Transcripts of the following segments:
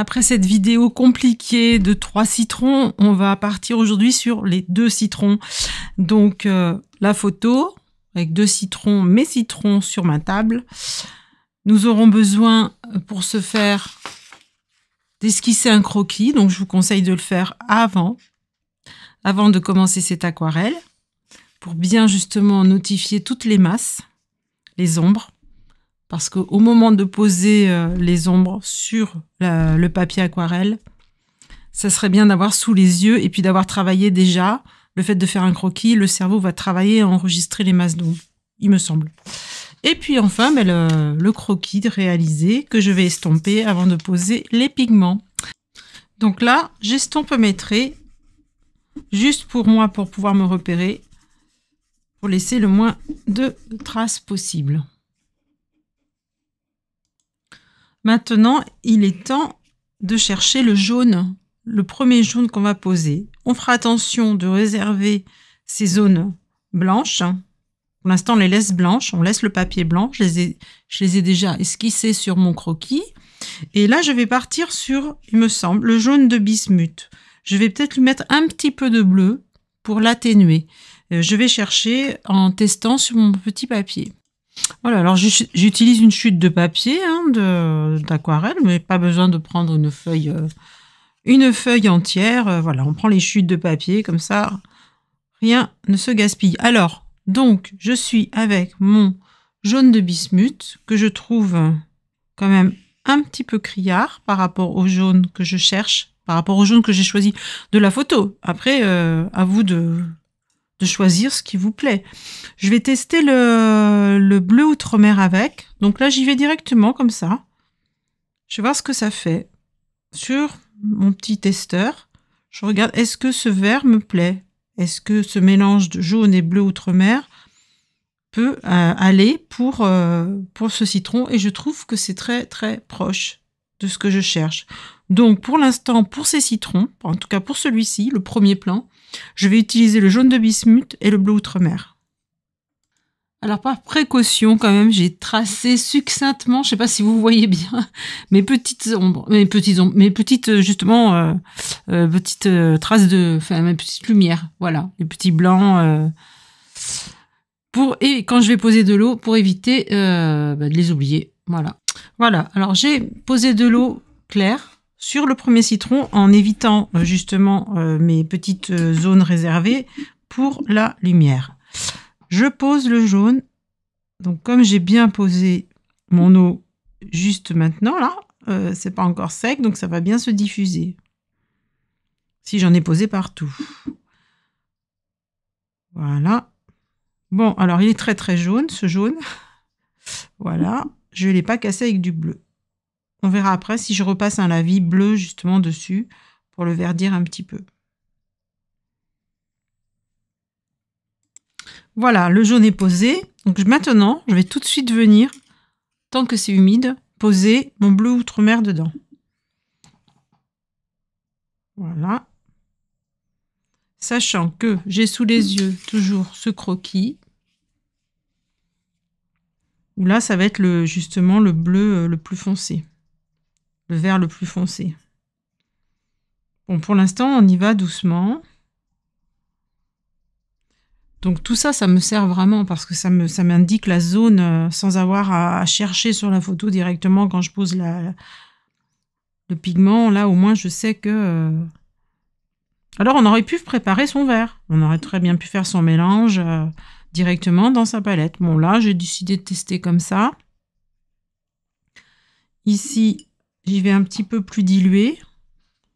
Après cette vidéo compliquée de trois citrons, on va partir aujourd'hui sur les deux citrons. Donc euh, la photo avec deux citrons, mes citrons sur ma table. Nous aurons besoin euh, pour ce faire d'esquisser un croquis, donc je vous conseille de le faire avant, avant de commencer cette aquarelle, pour bien justement notifier toutes les masses, les ombres. Parce qu'au moment de poser euh, les ombres sur le papier aquarelle, ça serait bien d'avoir sous les yeux et puis d'avoir travaillé déjà. Le fait de faire un croquis, le cerveau va travailler à enregistrer les masses d'ombre, il me semble. Et puis enfin, ben, le, le croquis réalisé que je vais estomper avant de poser les pigments. Donc là, j'estompe mes traits, juste pour moi, pour pouvoir me repérer, pour laisser le moins de traces possible. Maintenant, il est temps de chercher le jaune, le premier jaune qu'on va poser. On fera attention de réserver ces zones blanches. Pour l'instant, on les laisse blanches, on laisse le papier blanc. Je les ai, déjà esquissés sur mon croquis. Et là, je vais partir sur, il me semble, le jaune de bismuth. Je vais peut-être lui mettre un petit peu de bleu pour l'atténuer. Euh, je vais chercher en testant sur mon petit papier. Voilà, alors j'utilise une chute de papier hein, d'aquarelle, mais pas besoin de prendre une feuille, euh, une feuille entière. Euh, voilà, on prend les chutes de papier, comme ça, rien ne se gaspille. Alors, donc, je suis avec mon jaune de bismuth, que je trouve quand même un petit peu criard par rapport au jaune que je cherche, par rapport au jaune que j'ai choisi de la photo. Après, euh, à vous de de choisir ce qui vous plaît. Je vais tester le, bleu outre-mer avec. Donc là, j'y vais directement comme ça. Je vais voir ce que ça fait. Sur mon petit testeur, je regarde est-ce que ce vert me plaît Est-ce que ce mélange de jaune et bleu outre-mer peut euh, aller pour, euh, pour ce citron Et je trouve que c'est très très proche de ce que je cherche. Donc pour l'instant, pour ces citrons, en tout cas pour celui-ci, le premier plan, je vais utiliser le jaune de bismuth et le bleu outre-mer. Alors par précaution quand même, j'ai tracé succinctement, je ne sais pas si vous voyez bien, mes petites ombres, mes petites ombres, mes petites justement euh, euh, petites euh, traces de, enfin mes petites lumières, voilà, les petits blancs. pour et quand je vais poser de l'eau pour éviter bah, de les oublier, voilà. Voilà. Alors j'ai posé de l'eau claire sur le premier citron en évitant euh, justement euh, mes petites euh, zones réservées pour la lumière. Je pose le jaune. Donc comme j'ai bien posé mon eau juste maintenant là, c'est pas encore sec donc ça va bien se diffuser. Si j'en ai posé partout. Voilà. Bon, alors il est très très jaune ce jaune. voilà, je l'ai pas cassé avec du bleu. On verra après si je repasse un lavis bleu justement dessus pour le verdir un petit peu. Voilà, le jaune est posé. Donc maintenant, je vais tout de suite venir, tant que c'est humide, poser mon bleu outre-mer dedans. Voilà. Sachant que j'ai sous les yeux toujours ce croquis. là, ça va être le, justement le bleu euh, le plus foncé le vert le plus foncé. Bon, pour l'instant, on y va doucement. Donc tout ça, ça me sert vraiment parce que ça me ça m'indique la zone euh, sans avoir à, chercher sur la photo directement quand je pose la, le pigment. Là, au moins, je sais que. Euh, alors, on aurait pu préparer son verre. On aurait très bien pu faire son mélange euh, directement dans sa palette. Bon, là, j'ai décidé de tester comme ça. Ici, j'y vais un petit peu plus dilué,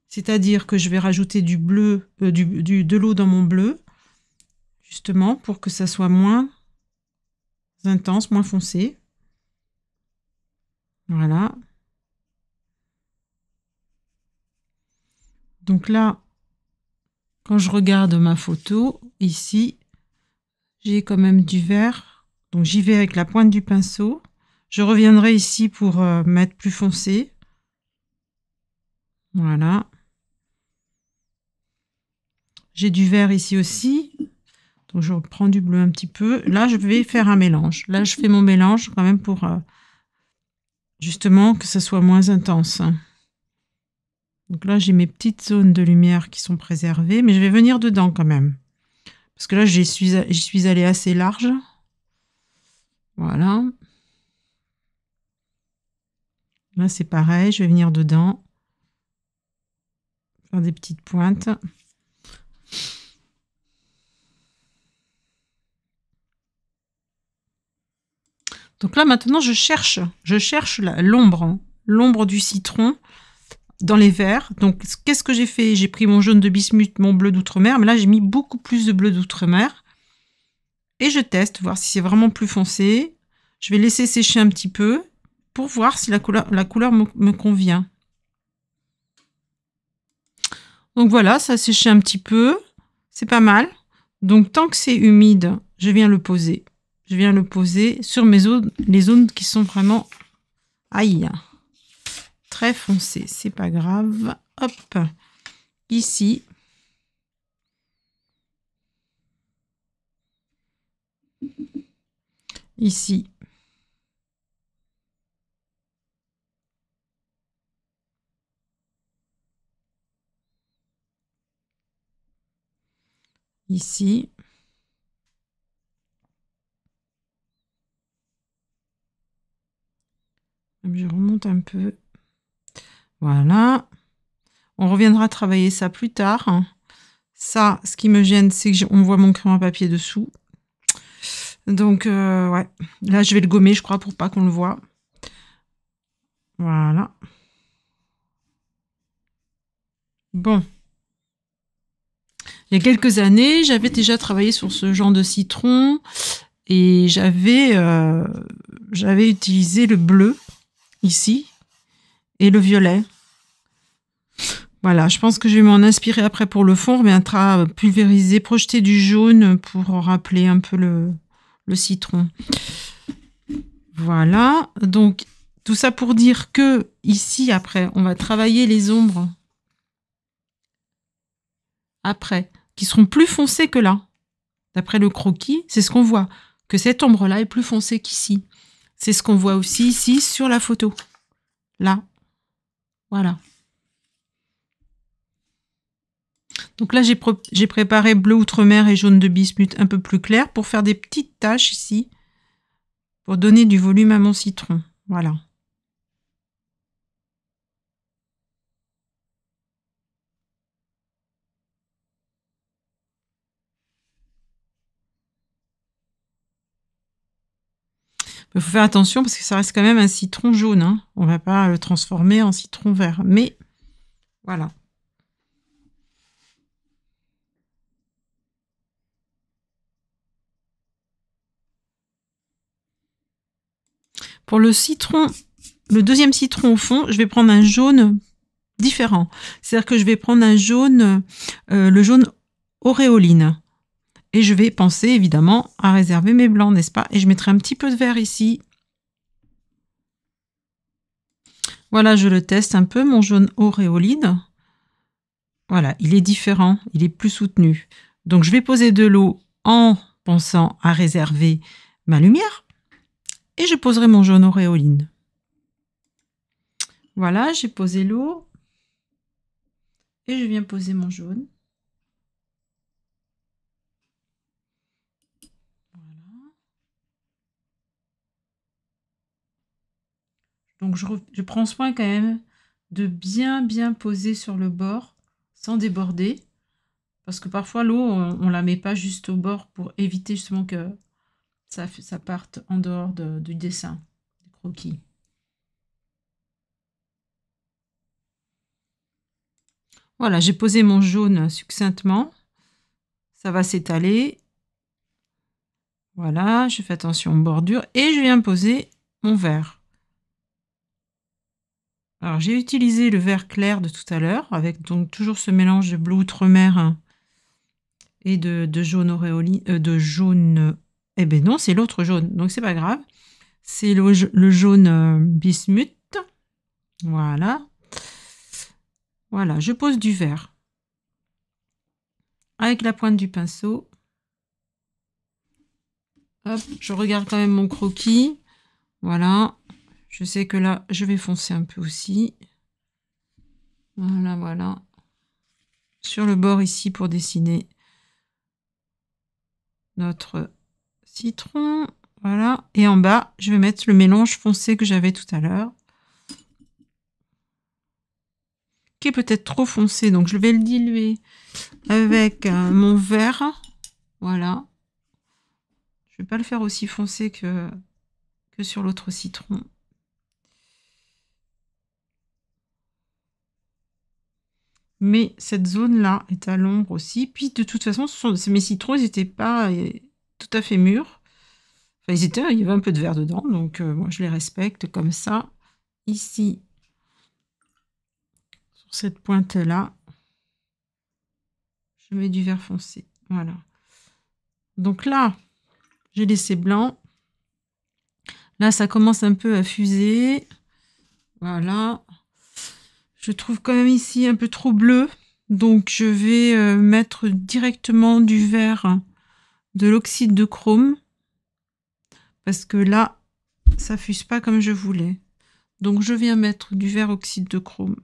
c'est-à-dire que je vais rajouter du bleu, euh, de l'eau dans mon bleu, justement pour que ça soit moins intense, moins foncé. Voilà. Donc là, quand je regarde ma photo, ici, j'ai quand même du vert. Donc j'y vais avec la pointe du pinceau. Je reviendrai ici pour euh, mettre plus foncé. Voilà. J'ai du vert ici aussi. Donc je reprends du bleu un petit peu. Là, je vais faire un mélange. Là, je fais mon mélange quand même pour euh, justement que ça soit moins intense. Donc là, j'ai mes petites zones de lumière qui sont préservées, mais je vais venir dedans quand même. Parce que là, j'y suis, suis allée assez large. Voilà. Là, c'est pareil, je vais venir dedans des petites pointes. Donc là, maintenant, je cherche, je cherche l'ombre, hein. l'ombre du citron dans les verts. Donc, qu'est-ce que j'ai fait J'ai pris mon jaune de bismuth, mon bleu d'outre-mer, mais là, j'ai mis beaucoup plus de bleu d'outre-mer. Et je teste, voir si c'est vraiment plus foncé. Je vais laisser sécher un petit peu pour voir si la couleur, la couleur me convient. Donc voilà, ça a séché un petit peu. C'est pas mal. Donc tant que c'est humide, je viens le poser. Je viens le poser sur mes zones, les zones qui sont vraiment aïe, très foncées. C'est pas grave. Hop, ici. Ici, ici. Je remonte un peu. Voilà. On reviendra travailler ça plus tard. Ça, ce qui me gêne, c'est qu'on voit mon crayon à papier dessous. Donc, euh, ouais. Là, je vais le gommer, je crois, pour pas qu'on le voit. Voilà. Bon il y a quelques années, j'avais déjà travaillé sur ce genre de citron et j'avais euh, j'avais utilisé le bleu ici et le violet. Voilà, je pense que je vais m'en inspirer après pour le fond. On reviendra pulvériser, projeter du jaune pour rappeler un peu le, le citron. Voilà, donc tout ça pour dire que ici, après, on va travailler les ombres. Après qui seront plus foncés que là. D'après le croquis, c'est ce qu'on voit, que cette ombre-là est plus foncée qu'ici. C'est ce qu'on voit aussi ici sur la photo. Là. Voilà. Donc là, j'ai préparé bleu outre-mer et jaune de bismuth un peu plus clair pour faire des petites taches ici, pour donner du volume à mon citron. Voilà. Il faut faire attention parce que ça reste quand même un citron jaune. Hein. On va pas le transformer en citron vert. Mais voilà. Pour le citron, le deuxième citron au fond, je vais prendre un jaune différent. C'est-à-dire que je vais prendre un jaune, euh, le jaune auréoline. Et je vais penser évidemment à réserver mes blancs, n'est-ce pas Et je mettrai un petit peu de vert ici. Voilà, je le teste un peu, mon jaune auréoline. Voilà, il est différent, il est plus soutenu. Donc je vais poser de l'eau en pensant à réserver ma lumière. Et je poserai mon jaune auréoline. Voilà, j'ai posé l'eau. Et je viens poser mon jaune. Donc je, prends soin quand même de bien bien poser sur le bord sans déborder. Parce que parfois l'eau, on, la met pas juste au bord pour éviter justement que ça, parte en dehors du dessin, du croquis. Voilà, j'ai posé mon jaune succinctement. Ça va s'étaler. Voilà, je fais attention aux bordures. Et je viens poser mon vert. Alors j'ai utilisé le vert clair de tout à l'heure, avec donc toujours ce mélange de bleu outre-mer hein, et de, jaune auréoli, euh, de jaune. Eh ben non, c'est l'autre jaune, donc c'est pas grave. C'est le, jaune euh, bismuth. Voilà. Voilà, je pose du vert. Avec la pointe du pinceau. Hop, je regarde quand même mon croquis. Voilà, je sais que là, je vais foncer un peu aussi. Voilà, voilà. Sur le bord ici pour dessiner notre citron. Voilà. Et en bas, je vais mettre le mélange foncé que j'avais tout à l'heure. Qui est peut-être trop foncé. Donc, je vais le diluer avec euh, mon verre. Voilà. Je vais pas le faire aussi foncé que, que sur l'autre citron. mais cette zone-là est à l'ombre aussi. Puis de toute façon, mes citrons, n'étaient pas euh, tout à fait mûrs. Enfin, ils étaient, il y avait un peu de verre dedans, donc euh, moi je les respecte comme ça. Ici, sur cette pointe-là, je mets du vert foncé. Voilà. Donc là, j'ai laissé blanc. Là, ça commence un peu à fuser. Voilà. Je trouve quand même ici un peu trop bleu. Donc je vais euh, mettre directement du vert hein, de l'oxyde de chrome. Parce que là, ça fuse pas comme je voulais. Donc je viens mettre du vert oxyde de chrome.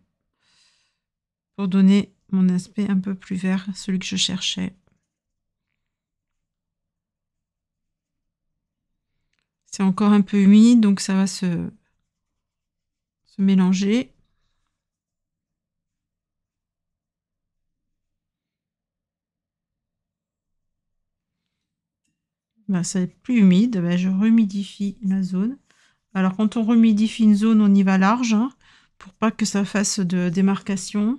Pour donner mon aspect un peu plus vert, celui que je cherchais. C'est encore un peu humide, donc ça va se mélanger. ben, c'est plus humide, bah, je remidifie la zone. Alors quand on remidifie une zone, on y va large, hein, pour pas que ça fasse de démarcation.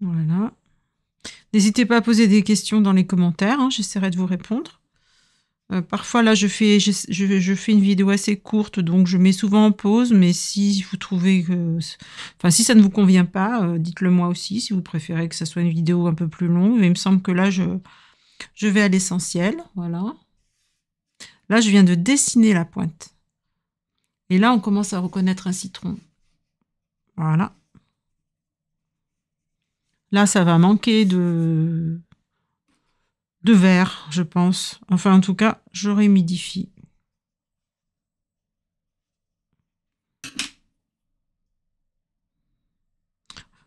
Voilà. N'hésitez pas à poser des questions dans les commentaires, hein, j'essaierai de vous répondre. Euh, parfois, là, je fais, je, fais une vidéo assez courte, donc je mets souvent en pause. Mais si vous trouvez que. Enfin, si ça ne vous convient pas, euh, dites-le moi aussi, si vous préférez que ça soit une vidéo un peu plus longue. Mais il me semble que là, je, je vais à l'essentiel. Voilà. Là, je viens de dessiner la pointe. Et là, on commence à reconnaître un citron. Voilà. Là, ça va manquer de, de je pense. Enfin, en tout cas, je réhumidifie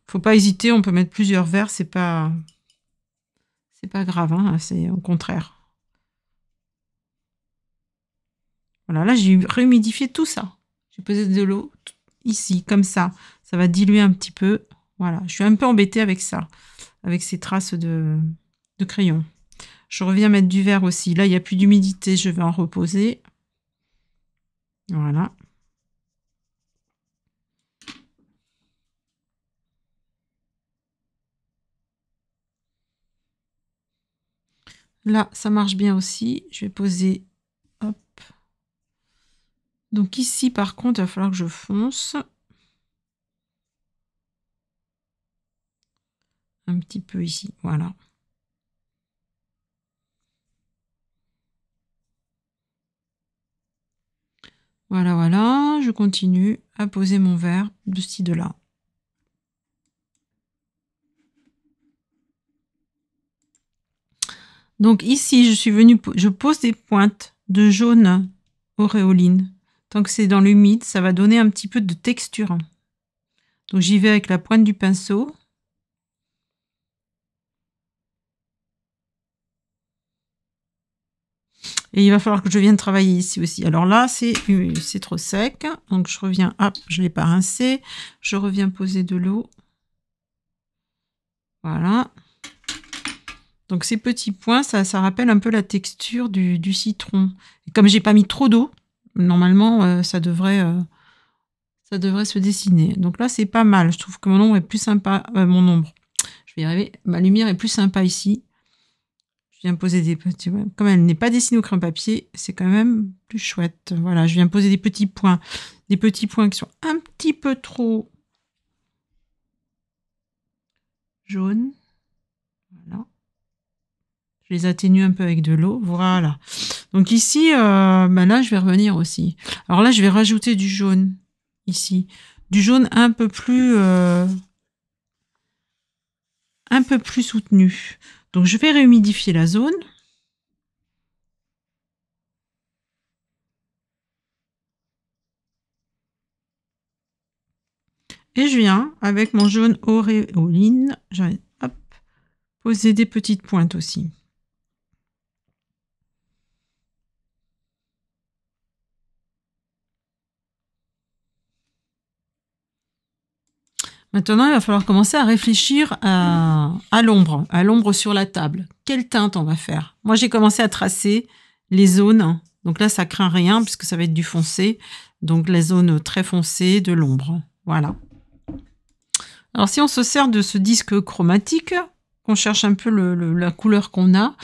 Faut pas hésiter, on peut mettre plusieurs verres, c'est pas c'est pas grave, hein, c'est au contraire. Voilà, là j'ai réhumidifié tout ça. J'ai posé de l'eau ici, comme ça. Ça va diluer un petit peu. Voilà, je suis un peu embêtée avec ça, avec ces traces de, de crayon. Je reviens mettre du verre aussi. Là, il n'y a plus d'humidité, je vais en reposer. Voilà. Là, ça marche bien aussi. Je vais poser. Hop. Donc ici, par contre, il va falloir que je fonce. Un petit peu ici. Voilà. Voilà, voilà, je continue à poser mon verre de ci, de là. Donc ici, je suis venue, je pose des pointes de jaune auréoline. Tant que c'est dans l'humide, ça va donner un petit peu de texture. Donc j'y vais avec la pointe du pinceau. Et il va falloir que je vienne travailler ici aussi. Alors là, c'est euh, trop sec. Donc je reviens, hop, je ne l'ai pas rincé. Je reviens poser de l'eau. Voilà. Donc ces petits points, ça, ça rappelle un peu la texture du, citron. comme j'ai pas mis trop d'eau, normalement, euh, ça devrait... Euh, ça devrait se dessiner. Donc là, c'est pas mal. Je trouve que mon ombre est plus sympa. mon ombre. Je vais y arriver. Ma lumière est plus sympa ici je viens poser des petits... Comme elle n'est pas dessinée au crayon papier, c'est quand même plus chouette. Voilà, je viens poser des petits points. Des petits points qui sont un petit peu trop jaunes. Voilà. Je les atténue un peu avec de l'eau. Voilà. Donc ici, euh, ben là, je vais revenir aussi. Alors là, je vais rajouter du jaune ici. Du jaune un peu plus... Euh, un peu plus soutenu. Donc je vais réhumidifier la zone. Et je viens avec mon jaune auréoline, poser des petites pointes aussi. Maintenant, il va falloir commencer à réfléchir à, l'ombre, à l'ombre sur la table. Quelle teinte on va faire Moi, j'ai commencé à tracer les zones. Donc là, ça craint rien puisque ça va être du foncé. Donc la zone très foncée de l'ombre. Voilà. Alors si on se sert de ce disque chromatique, qu'on cherche un peu la couleur qu'on a,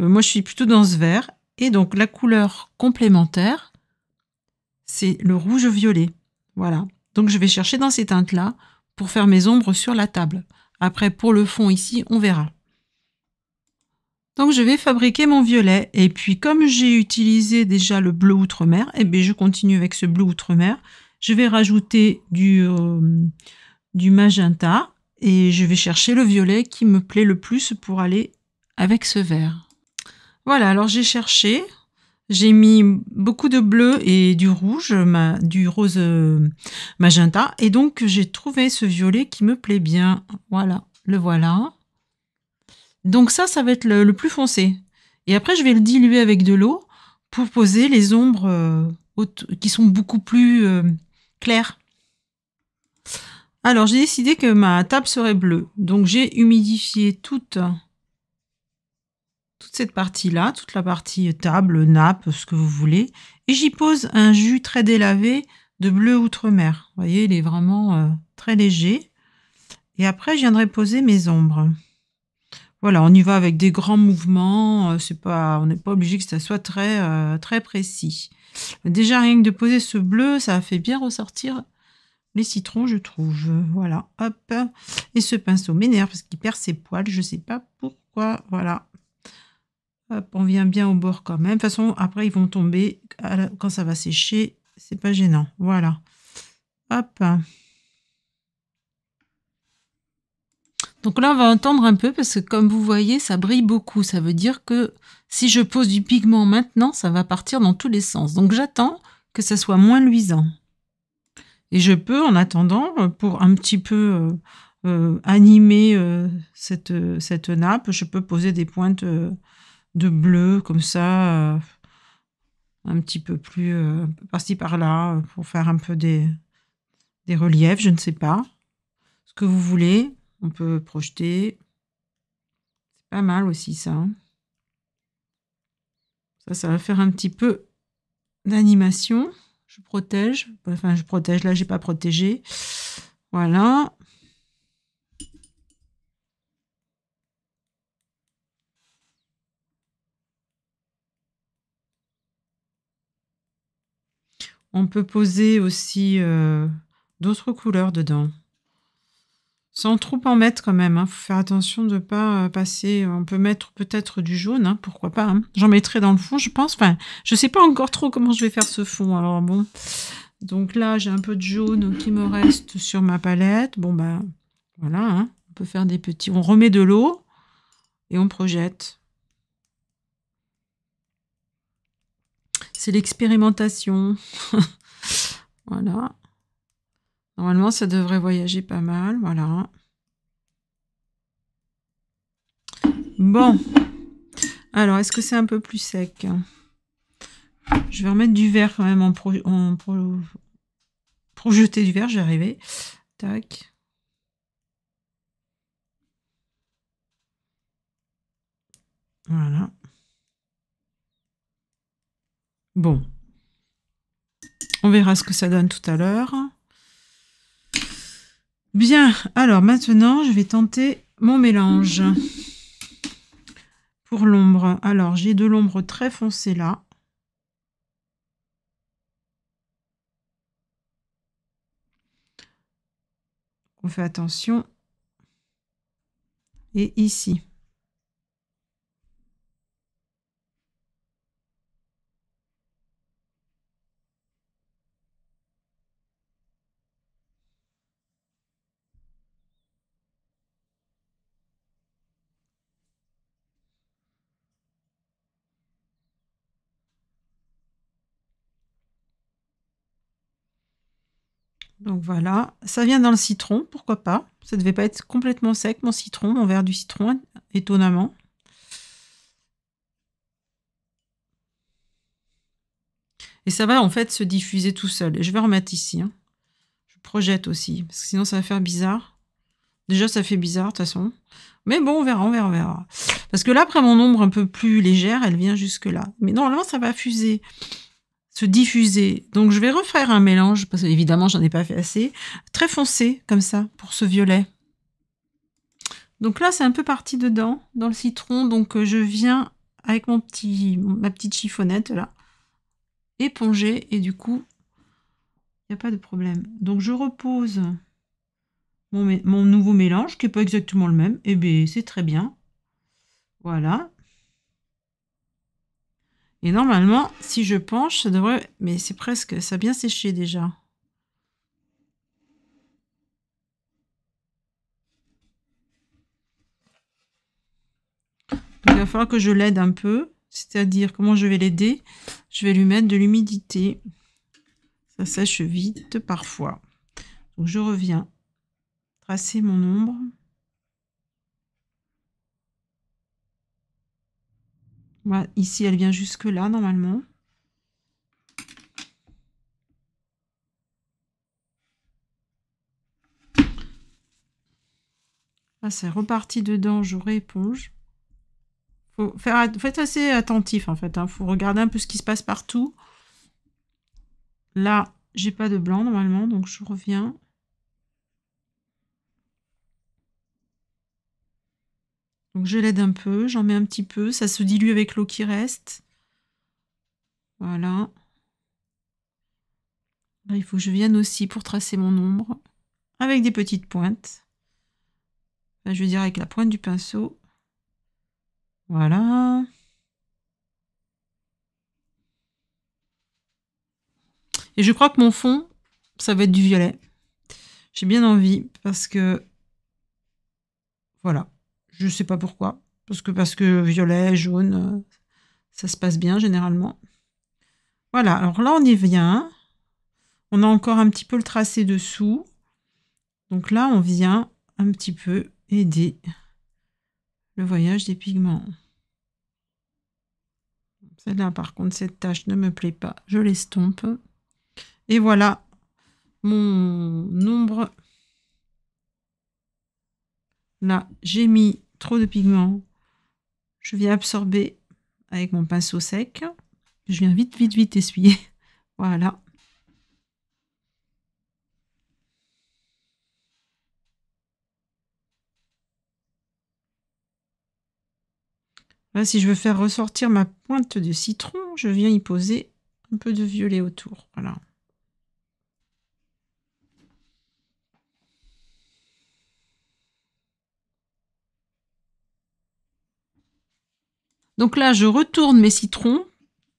euh, moi je suis plutôt dans ce vert. Et donc la couleur complémentaire, c'est le rouge-violet. Voilà. Donc je vais chercher dans ces teintes-là pour faire mes ombres sur la table. Après, pour le fond ici, on verra. Donc je vais fabriquer mon violet et puis comme j'ai utilisé déjà le bleu outre-mer, et eh bien je continue avec ce bleu outre-mer. Je vais rajouter du, euh, du magenta et je vais chercher le violet qui me plaît le plus pour aller avec ce vert. Voilà, alors j'ai cherché, j'ai mis beaucoup de bleu et du rouge, du rose euh, magenta. Et donc, j'ai trouvé ce violet qui me plaît bien. Voilà, le voilà. Donc ça, ça va être le, plus foncé. Et après, je vais le diluer avec de l'eau pour poser les ombres euh, qui sont beaucoup plus euh, claires. Alors, j'ai décidé que ma table serait bleue. Donc, j'ai humidifié toute partie-là, toute la partie table, nappe, ce que vous voulez. Et j'y pose un jus très délavé de bleu outre-mer. voyez, il est vraiment euh, très léger. Et après, je viendrai poser mes ombres. Voilà, on y va avec des grands mouvements. Euh, c'est pas, on n'est pas obligé que ça soit très, euh, très précis. Déjà, rien que de poser ce bleu, ça fait bien ressortir les citrons, je trouve. Voilà, hop. Et ce pinceau m'énerve parce qu'il perd ses poils. Je sais pas pourquoi. Voilà on vient bien au bord quand même. De toute façon, après, ils vont tomber. Quand ça va sécher, c'est pas gênant. Voilà. Hop. Donc là, on va attendre un peu parce que comme vous voyez, ça brille beaucoup. Ça veut dire que si je pose du pigment maintenant, ça va partir dans tous les sens. Donc j'attends que ça soit moins luisant. Et je peux, en attendant, pour un petit peu euh, euh, animer euh, cette, cette nappe, je peux poser des pointes de bleu comme ça, euh, un petit peu plus euh, par-ci par-là, euh, pour faire un peu des, des reliefs, je ne sais pas. Ce que vous voulez, on peut projeter. C'est pas mal aussi ça. Hein. Ça, ça va faire un petit peu d'animation. Je protège. Enfin, je protège. Là, j'ai pas protégé. Voilà. On peut poser aussi euh, d'autres couleurs dedans. Sans trop en mettre quand même, il hein. faut faire attention de ne pas euh, passer. Euh, on peut mettre peut-être du jaune, hein, pourquoi pas. Hein. J'en mettrai dans le fond, je pense. Enfin, je ne sais pas encore trop comment je vais faire ce fond. Alors bon. Donc là, j'ai un peu de jaune qui me reste sur ma palette. Bon ben, voilà, on peut faire des petits. On remet de l'eau et on projette. c'est l'expérimentation. voilà. Normalement, ça devrait voyager pas mal. Voilà. Bon. Alors, est-ce que c'est un peu plus sec Je vais remettre du verre quand même en, pro du verre, j'ai arrivé. Tac. Voilà. Bon. On verra ce que ça donne tout à l'heure. Bien, alors maintenant, je vais tenter mon mélange pour l'ombre. Alors, j'ai de l'ombre très foncée là. On fait attention. Et ici. Donc voilà, ça vient dans le citron, pourquoi pas. Ça ne devait pas être complètement sec, mon citron, mon verre du citron, étonnamment. Et ça va en fait se diffuser tout seul. Et je vais remettre ici. Hein. Je projette aussi, parce que sinon ça va faire bizarre. Déjà, ça fait bizarre de toute façon. Mais bon, on verra, on verra, on verra. Parce que là, après mon ombre un peu plus légère, elle vient jusque là. Mais normalement, ça va fuser se diffuser. Donc je vais refaire un mélange, parce que évidemment j'en ai pas fait assez, très foncé comme ça pour ce violet. Donc là c'est un peu parti dedans, dans le citron, donc euh, je viens avec mon petit, ma petite chiffonnette là, éponger et du coup il n'y a pas de problème. Donc je repose mon, mon nouveau mélange qui n'est pas exactement le même, et eh bien c'est très bien. Voilà, et normalement, si je penche, ça devrait... Mais c'est presque... Ça a bien séché déjà. il va falloir que je l'aide un peu. C'est-à-dire, comment je vais l'aider Je vais lui mettre de l'humidité. Ça sèche vite parfois. Donc, je reviens tracer mon ombre. Bah, ici, elle vient jusque là, normalement. Là, ah, c'est reparti dedans, je rééponge. Faut, faire, faut assez attentif, en fait. Il hein. faut regarder un peu ce qui se passe partout. Là, j'ai pas de blanc, normalement, donc je reviens. Donc je l'aide un peu, j'en mets un petit peu, ça se dilue avec l'eau qui reste. Voilà. Là, il faut que je vienne aussi pour tracer mon ombre avec des petites pointes. je veux dire avec la pointe du pinceau. Voilà. Et je crois que mon fond, ça va être du violet. J'ai bien envie parce que... Voilà. Je sais pas pourquoi. Parce que, parce que violet, jaune, euh, ça se passe bien généralement. Voilà, alors là on y vient. On a encore un petit peu le tracé dessous. Donc là on vient un petit peu aider le voyage des pigments. Celle-là par contre, cette tâche ne me plaît pas. Je l'estompe. Et voilà mon nombre. Là, j'ai mis trop de pigments. Je viens absorber avec mon pinceau sec. Je viens vite, vite, vite essuyer. voilà. si je veux faire ressortir ma pointe de citron, je viens y poser un peu de violet autour. Voilà. Donc là, je retourne mes citrons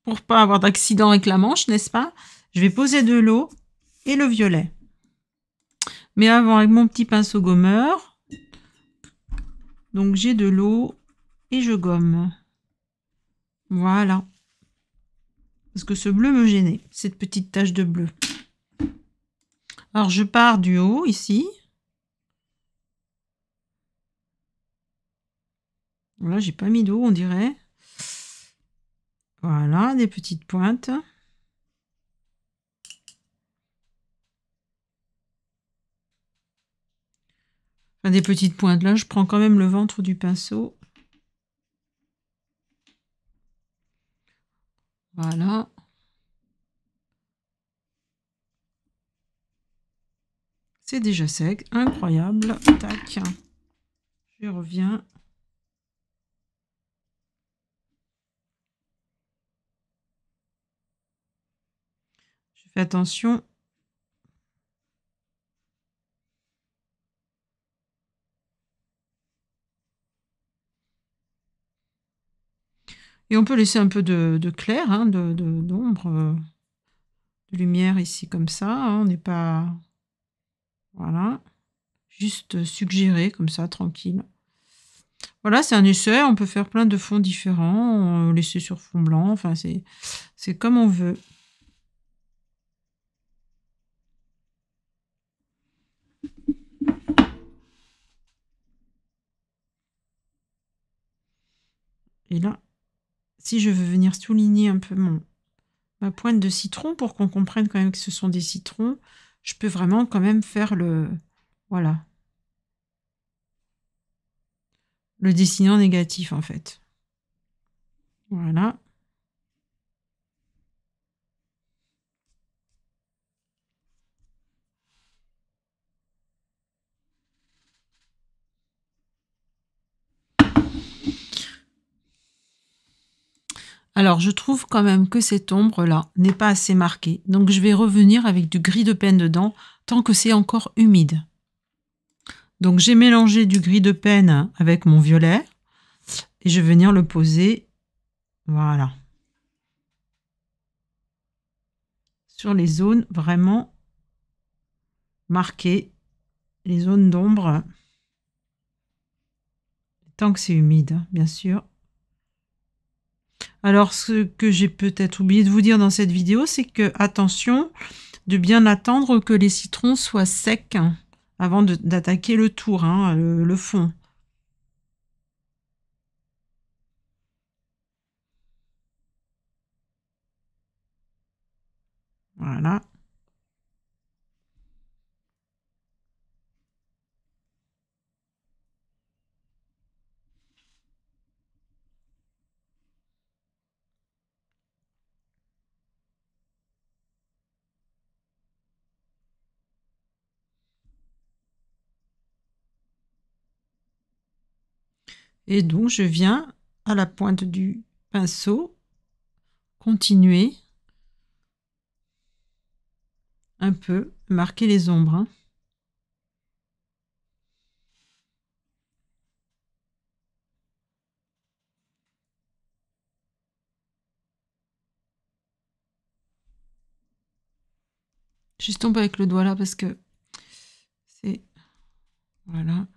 pour pas avoir d'accident avec la manche, n'est-ce pas Je vais poser de l'eau et le violet. Mais avant, avec mon petit pinceau gommeur, donc j'ai de l'eau et je gomme. Voilà. Parce que ce bleu me gênait, cette petite tache de bleu. Alors je pars du haut ici. Là, j'ai pas mis d'eau, on dirait. Voilà, des petites pointes. des petites pointes. Là, je prends quand même le ventre du pinceau. Voilà. C'est déjà sec. Incroyable. Tac. Je reviens. attention. Et on peut laisser un peu de, clair, hein, de d'ombre, euh, de, lumière ici comme ça. Hein, on n'est pas... Voilà. Juste suggérer comme ça, tranquille. Voilà, c'est un essai. On peut faire plein de fonds différents, euh, laisser sur fond blanc. Enfin, c'est comme on veut. Et là, si je veux venir souligner un peu mon, ma pointe de citron pour qu'on comprenne quand même que ce sont des citrons, je peux vraiment quand même faire le... Voilà. Le dessinant négatif en fait. Voilà. Alors, je trouve quand même que cette ombre-là n'est pas assez marquée, donc je vais revenir avec du gris de peine dedans tant que c'est encore humide. Donc, j'ai mélangé du gris de peine avec mon violet et je vais venir le poser, voilà, sur les zones vraiment marquées, les zones d'ombre, tant que c'est humide, bien sûr. Alors ce que j'ai peut-être oublié de vous dire dans cette vidéo, c'est que attention de bien attendre que les citrons soient secs avant d'attaquer le tour, hein, le fond. Voilà. Et donc je viens à la pointe du pinceau, continuer un peu, marquer les ombres. Hein. Je tombe avec le doigt là parce que c'est... Voilà.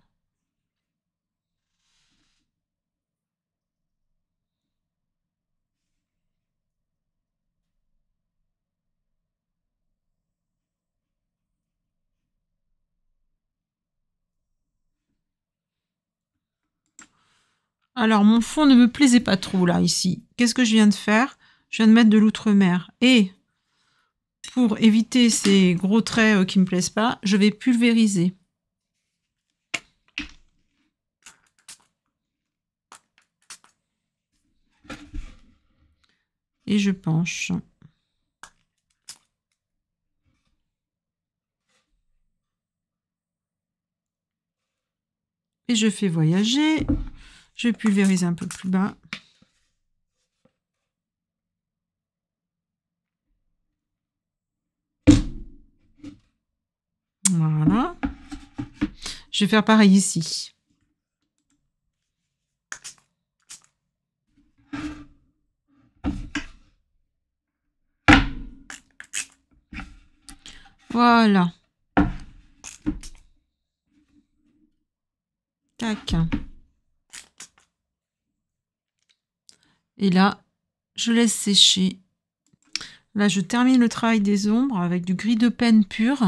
Alors, mon fond ne me plaisait pas trop, là, ici. Qu'est-ce que je viens de faire Je viens de mettre de l'outre-mer. Et, pour éviter ces gros traits euh, qui ne me plaisent pas, je vais pulvériser. Et je penche. Et je fais voyager. Je pulvériser un peu plus bas. Voilà. Je vais faire pareil ici. Voilà. Tac. Et là, je laisse sécher. Là, je termine le travail des ombres avec du gris de peine pur.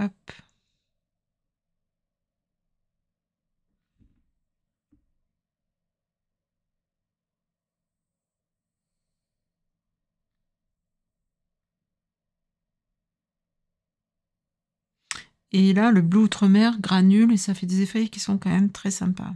Hop. Et là, le bleu outre-mer granule et ça fait des effets qui sont quand même très sympas.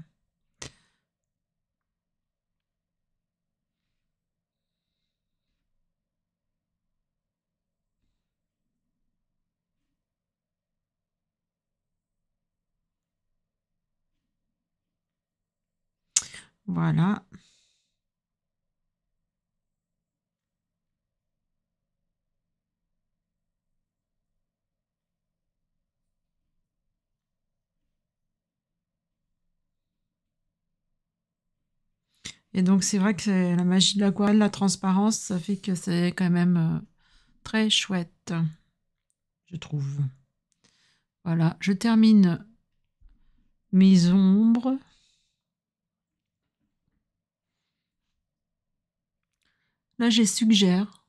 Voilà. Et donc, c'est vrai que la magie de l'aquarelle, la transparence, ça fait que c'est quand même euh, très chouette, je trouve. Voilà, je termine mes ombres. Là, j'ai suggère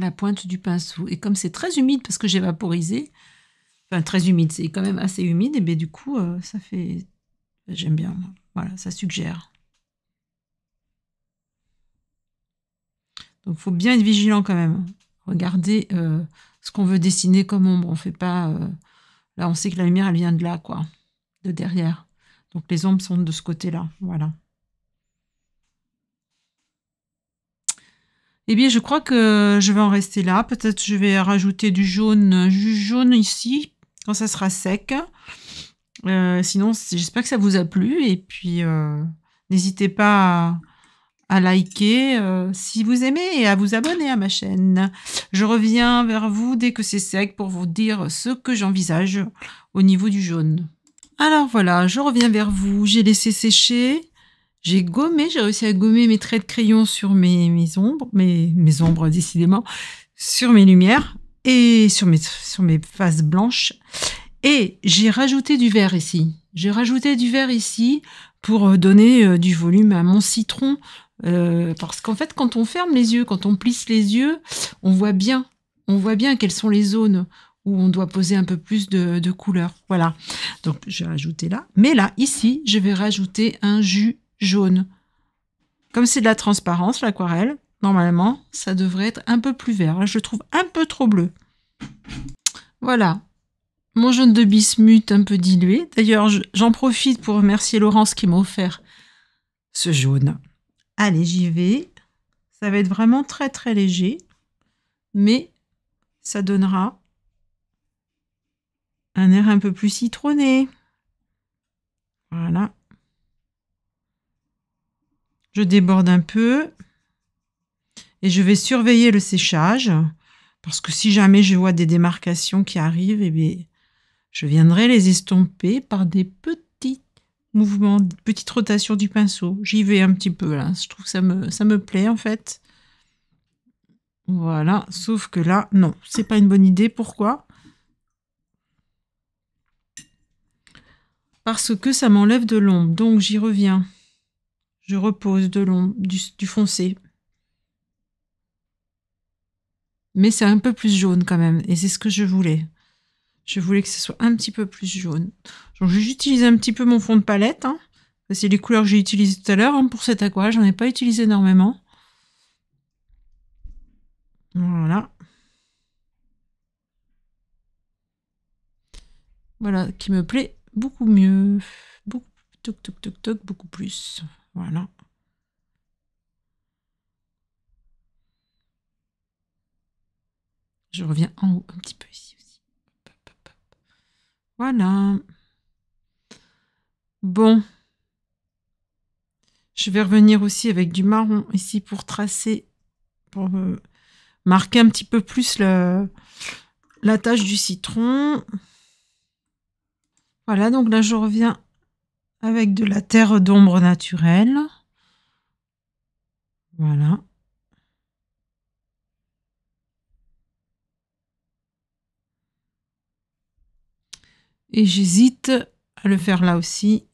la pointe du pinceau. Et comme c'est très humide parce que j'ai vaporisé, enfin très humide, c'est quand même assez humide, et bien du coup, euh, ça fait. J'aime bien. Voilà, ça suggère. Donc il faut bien être vigilant quand même. Regardez euh, ce qu'on veut dessiner comme ombre. On fait pas. Euh, là, on sait que la lumière, elle vient de là, quoi, de derrière. Donc les ombres sont de ce côté-là. Voilà. Eh bien, je crois que je vais en rester là. Peut-être je vais rajouter du jaune, jaune ici, quand ça sera sec. Euh, sinon, j'espère que ça vous a plu. Et puis, euh, n'hésitez pas à, liker euh, si vous aimez et à vous abonner à ma chaîne. Je reviens vers vous dès que c'est sec pour vous dire ce que j'envisage au niveau du jaune. Alors voilà, je reviens vers vous. J'ai laissé sécher. J'ai gommé, j'ai réussi à gommer mes traits de crayon sur mes, mes ombres, mes, mes ombres décidément, sur mes lumières et sur mes, sur mes faces blanches. Et j'ai rajouté du vert ici. J'ai rajouté du vert ici pour euh, donner euh, du volume à mon citron. Euh, parce qu'en fait, quand on ferme les yeux, quand on plisse les yeux, on voit bien, on voit bien quelles sont les zones où on doit poser un peu plus de, de couleur. Voilà. Donc, j'ai rajouté là. Mais là, ici, je vais rajouter un jus jaune. Comme c'est de la transparence, l'aquarelle, normalement, ça devrait être un peu plus vert. je trouve un peu trop bleu. Voilà. Mon jaune de bismuth un peu dilué. D'ailleurs, j'en profite pour remercier Laurence qui m'a offert ce jaune. Allez, j'y vais. Ça va être vraiment très très léger, mais ça donnera un air un peu plus citronné. Voilà. Je déborde un peu et je vais surveiller le séchage parce que si jamais je vois des démarcations qui arrivent, et eh bien, je viendrai les estomper par des petits mouvements, des petites rotations du pinceau. J'y vais un petit peu là, je trouve que ça me, ça me plaît en fait. Voilà, sauf que là, non, c'est pas une bonne idée. Pourquoi Parce que ça m'enlève de l'ombre, donc j'y reviens. Je repose de l'ombre, du, foncé. Mais c'est un peu plus jaune quand même, et c'est ce que je voulais. Je voulais que ce soit un petit peu plus jaune. j'utilise un petit peu mon fond de palette. Hein. C'est les couleurs que j'ai utilisées tout à l'heure hein, pour cet aqua. J'en ai pas utilisé énormément. Voilà. Voilà, qui me plaît beaucoup mieux. Beaucoup, toc, toc, toc, toc, beaucoup plus. Voilà. Je reviens en haut un petit peu ici aussi. Voilà. Bon. Je vais revenir aussi avec du marron ici pour tracer, pour euh, marquer un petit peu plus le, la tache du citron. Voilà, donc là je reviens avec de la terre d'ombre naturelle. Voilà. Et j'hésite à le faire là aussi.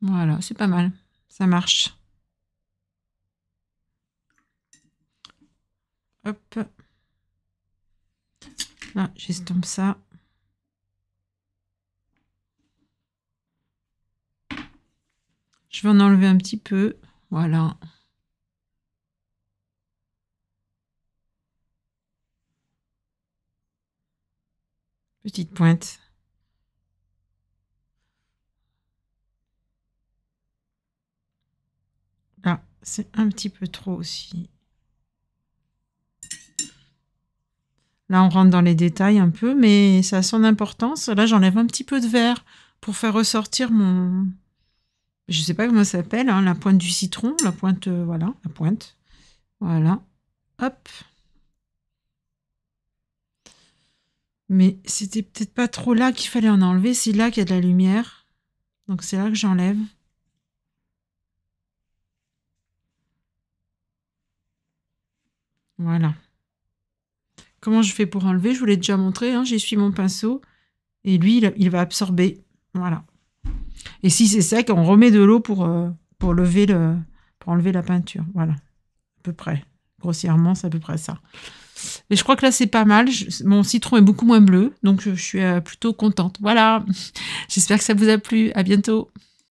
Voilà, c'est pas mal. Ça marche. Hop. Là, j'estompe ça. Je vais en enlever un petit peu. Voilà. Petite pointe. Là, ah, c'est un petit peu trop aussi. Là, on rentre dans les détails un peu, mais ça a son importance. Là, j'enlève un petit peu de vert pour faire ressortir mon, je sais pas comment ça s'appelle, hein, la pointe du citron, la pointe, euh, voilà, la pointe. Voilà, hop. Mais c'était peut-être pas trop là qu'il fallait en enlever, c'est là qu'il y a de la lumière. Donc c'est là que j'enlève. Voilà. Comment je fais pour enlever Je vous l'ai déjà montré, hein, j'essuie mon pinceau et lui, il va absorber. Voilà, et si c'est sec, on remet de l'eau pour, euh, pour, lever le, pour enlever la peinture. Voilà, à peu près. Grossièrement, c'est à peu près ça. Mais je crois que là, c'est pas mal. mon citron est beaucoup moins bleu, donc je suis euh, plutôt contente. Voilà, j'espère que ça vous a plu. À bientôt.